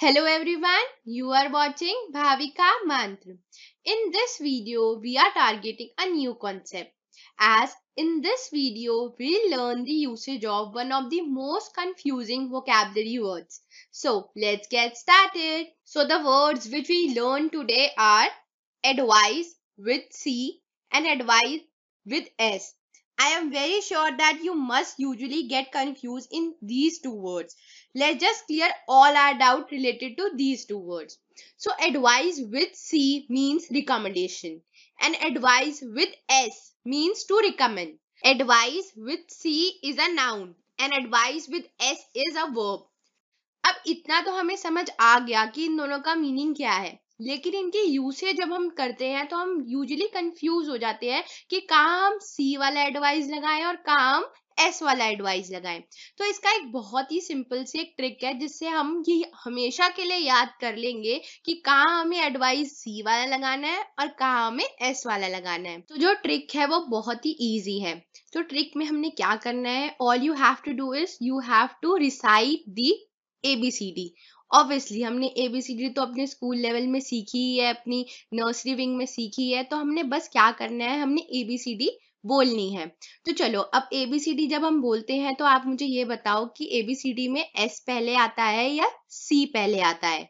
Hello everyone, you are watching Bhavika Mantra. In this video, we are targeting a new concept. As in this video, we learn the usage of one of the most confusing vocabulary words. So let's get started. So the words which we learn today are advice with C and advice with S. I am very sure that you must usually get confused in these two words. Let's just clear all our doubt related to these two words. So advice with C means recommendation and advice with S means to recommend. Advice with C is a noun and advice with S is a verb. अब इतना तो हमें समझ आ गया कि इन दोनों का meaning क्या है लेकिन इनके यूसेज जब हम करते हैं तो हम यूजली कंफ्यूज हो जाते हैं कि काम सी वाला एडवाइस लगाएं और काम एस वाला एडवाइस लगाएं तो इसका एक बहुत ही सिंपल सी एक ट्रिक है जिससे हम ये हमेशा के लिए याद कर लेंगे कि कहाँ हमें एडवाइस सी वाला लगाना है और कहाँ हमें एस वाला लगाना है तो जो ट्रिक है वो बहुत ही ईजी है तो ट्रिक में हमने क्या करना है all you have to do is you have to recite the A B C D obviously हमने ए बी सी डी तो अपने स्कूल लेवल में सीखी है अपनी नर्सरी विंग में सीखी है तो हमने बस क्या करना है हमने ए बी सी डी बोलनी है तो चलो अब ए बी सी डी जब हम बोलते हैं तो आप मुझे ये बताओ कि ए बी सी डी में एस पहले आता है या सी पहले आता है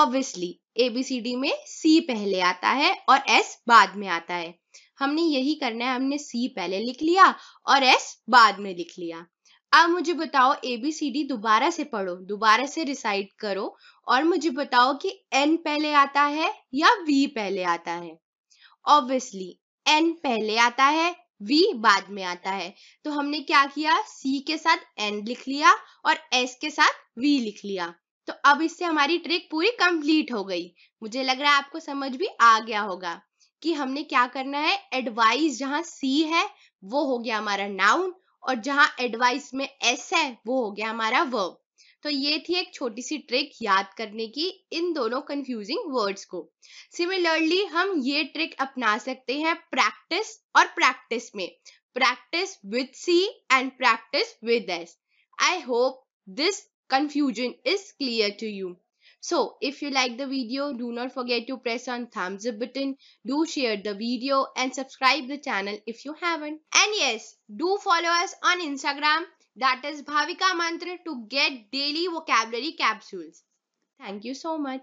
obviously A B C D में सी पहले आता है और एस बाद में आता है हमने यही करना है हमने सी पहले लिख लिया और एस बाद में लिख लिया अब मुझे बताओ एबीसीडी दोबारा से पढ़ो दोबारा से रिसाइट करो और मुझे बताओ कि एन पहले आता है या वी पहले आता है ऑब्वियसली एन पहले आता है वी बाद में आता है तो हमने क्या किया सी के साथ एन लिख लिया और एस के साथ वी लिख लिया तो अब इससे हमारी ट्रिक पूरी कंप्लीट हो गई मुझे लग रहा है आपको समझ भी आ गया होगा कि हमने क्या करना है एडवाइस जहां सी है वो हो गया हमारा नाउन और जहां एडवाइस में एस है वो हो गया हमारा वर्ब तो ये थी एक छोटी सी ट्रिक याद करने की इन दोनों कंफ्यूजिंग वर्ड्स को सिमिलरली हम ये ट्रिक अपना सकते हैं प्रैक्टिस और प्रैक्टिस में practice with C and practice with S I hope this confusion is clear to you So if you like the video, do not forget to press on thumbs up button. Do share the video and subscribe the channel if you haven't. And yes, do follow us on Instagram that is Bhavika Mantra to get daily vocabulary capsules. Thank you so much.